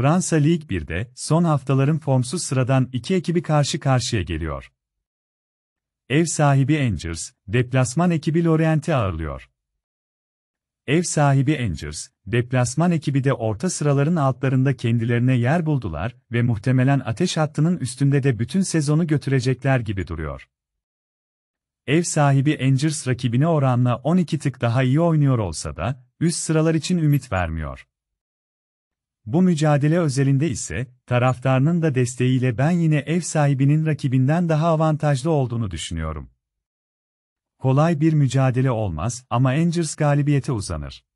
Fransa Lig 1'de son haftaların formsuz sıradan iki ekibi karşı karşıya geliyor. Ev sahibi Angers, deplasman ekibi Lorient'i ağırlıyor. Ev sahibi Angers, deplasman ekibi de orta sıraların altlarında kendilerine yer buldular ve muhtemelen ateş hattının üstünde de bütün sezonu götürecekler gibi duruyor. Ev sahibi Angers rakibine oranla 12 tık daha iyi oynuyor olsa da, üst sıralar için ümit vermiyor. Bu mücadele özelinde ise, taraftarının da desteğiyle ben yine ev sahibinin rakibinden daha avantajlı olduğunu düşünüyorum. Kolay bir mücadele olmaz ama Angers galibiyete uzanır.